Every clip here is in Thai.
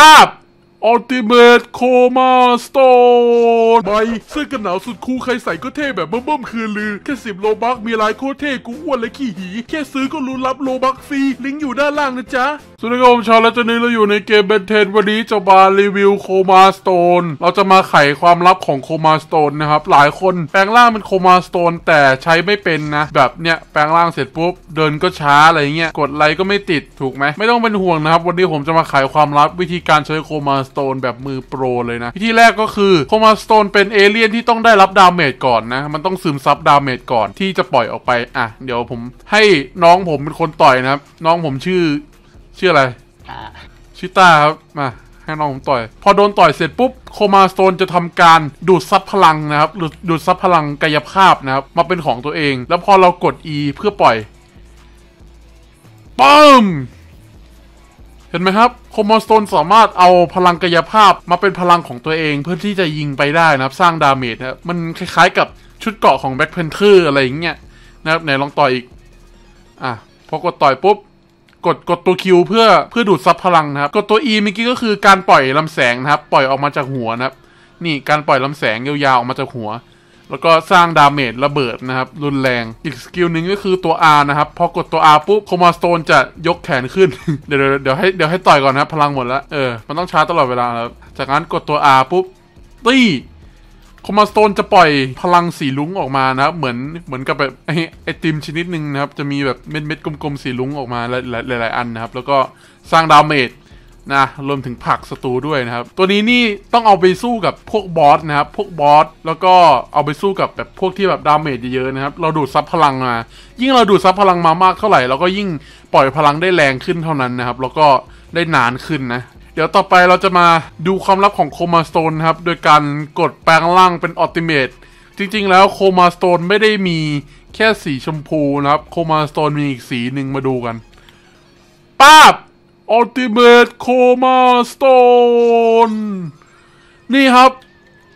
้าบอัลติเมตโคมาสโตนใบเสื้อกันหนาวสุดคูลใครใส่ก็เท่แบบเบิ่มๆ คือลือ แค่สิบโลบักมีลายโคเท่กูอ้วนและขี้หี แค่ซื้อก็รู้รับโลบักฟรี ลิงก์อยู่ด้านล่างนะจ๊ะสวัสดีครับผมชาวและเจนนี่เราอยู่ในเกมเบนเทนวันนี้จะมารีวิวโคมาสโตนเราจะมาไขความลับของโคมาสโตนนะครับหลายคนแปลงร่างเป็นโคมาสโตนแต่ใช้ไม่เป็นนะแบบเนี้ยแปลงร่างเสร็จปุ๊บเดินก็ช้าอะไรเงี้ยกดไลค์ก็ไม่ติดถูกไหมไม่ต้องเป็นห่วงนะครับวันนี้ผมจะมาไขความลับวิธีการใช้โคมาสโตนแบบมือโปรเลยนะวิธีแรกก็คือโคมาสโตนเป็นเอเลี่ยนที่ต้องได้รับดาเมจก่อนนะมันต้องซึมซับดาเมจก่อนที่จะปล่อยออกไปอ่ะเดี๋ยวผมให้น้องผมเป็นคนต่อยนะครับน้องผมชื่อชื่ออะไรชิต้าครับ มา ให้น้องผมต่อย พอโดนต่อยเสร็จปุ๊บโคมาสโตนจะทำการดูดซับพลังนะครับดูดดูดซับพลังกายภาพนะครับมาเป็นของตัวเอง แล้วพอเรากด E เพื่อปล่อยปัมเห็นไหมครับโคมอสโตน สามารถเอาพลังกายภาพ มาเป็นพลังของตัวเอง เพื่อที่จะยิงไปได้นะครับ สร้างดาเมจนะมันคล้าย ๆ กับชุดเกาะของแบ็คเพนเทอร์อะไรอย่างเงี้ยนะครับไหนลองต่อยอีกอ่ะพอกดต่อยปุ๊บกดกดตัวคิวเพื่อเพื่อดูดซับพลังนะครับ กดตัว E เมื่อกี้ก็คือการปล่อยลำแสงนะครับ ปล่อยออกมาจากหัวนะครับ นี่การปล่อยลำแสงยาวๆออกมาจากหัว แล้วก็สร้างดาเมจระเบิดนะครับ รุนแรง อีกสกิลหนึ่งก็คือตัว R นะครับพอกดตัว R ปุ๊บโคมาสโตนจะยกแขนขึ้น เดี๋ยวเดี๋ยวให้เดี๋ยวให้ต่อยก่อนนะพลังหมดแล้วเออมันต้องชาร์จตลอดเวลาครับจากนั้นกดตัว R ปุ๊บตี้คอมมาสโตนจะปล่อยพลังสีลุ้งออกมานะครับเหมือนเหมือนกับแบบไอไอติมชนิดหนึ่งนะครับ จะมีแบบเม็ดเม็ดกลมๆสีลุ้งออกมาหลายหลายอันนะครับ แล้วก็สร้างดาเมจนะรวมถึงผักศัตรูด้วยนะครับ ตัวนี้นี่ต้องเอาไปสู้กับพวกบอสนะครับ พวกบอสแล้วก็เอาไปสู้กับแบบพวกที่แบบดาเมจเยอะๆนะครับ เราดูดซับพลังมา ยิ่งเราดูดซับพลังมามากเท่าไหร่เราก็ยิ่งปล่อยพลังได้แรงขึ้นเท่านั้นนะครับ แล้วก็ได้นานขึ้นนะเดี๋ยวต่อไปเราจะมาดูความลับของโคมาสโตนครับ โดยการกดแปลงร่างเป็นออติเมตจริง ๆแล้วโคมาสโตนไม่ได้มีแค่สีชมพูนะครับโคมาสโตนมีอีกสีหนึ่งมาดูกันป้าบออติเมตโคมาสโตนนี่ครับ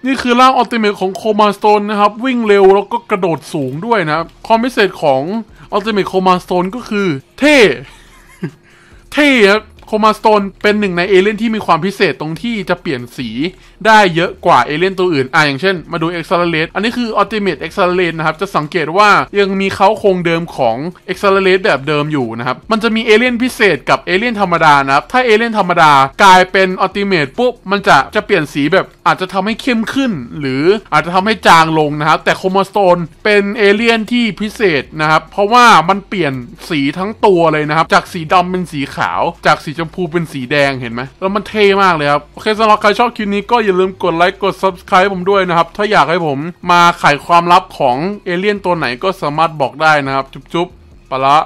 นี่คือร่างออติเมตของโคมาสโตนนะครับ วิ่งเร็วแล้วก็กระโดดสูงด้วยนะครับความพิเศษของออติเมตโคมาสโตนก็คือเท่ เท่ครับคมาสโตนเป็นหนึ่งในเอเลี่ยนที่มีความพิเศษตรงที่จะเปลี่ยนสี ได้เยอะกว่าเอเลี่ยนตัวอื่นอ่ะอย่างเช่นมาดูเอ็กซ์ e าเลตอันนี้คือ u l ติเม t เอ็กซ l e r เ t e นะครับจะสังเกตว่ายังมีเขาโครงเดิมของ e x c ซ l e าเลตแบบเดิมอยู่นะครับมันจะมีเอเลี่ยนพิเศษกับเอเลี่ยนธรรมดานะครับถ้าเอเลี่ยนธรรมดากลายเป็นอัลติเม e ปุ๊บมันจะจะเปลี่ยนสีแบบอาจจะทำให้เข้มขึ้น หรืออาจจะทำให้จางลงนะครับแต่โคมาสโตนเป็นเอเลี่ยนที่พิเศษนะครับเพราะว่ามันเปลี่ยนสีทั้งตัวเลยนะครับจากสีดำเป็นสีขาวจากสีชมพูเป็นสีแดงเห็นไหม แล้วมันเท่มากเลยครับ โอเคสำหรับใครชอบคลิปนี้ก็อย่าลืมกดไลค์กด subscribe ผมด้วยนะครับ ถ้าอยากให้ผมมาไขความลับของเอเลี่ยนตัวไหนก็สามารถบอกได้นะครับ จุ๊บๆ ปละ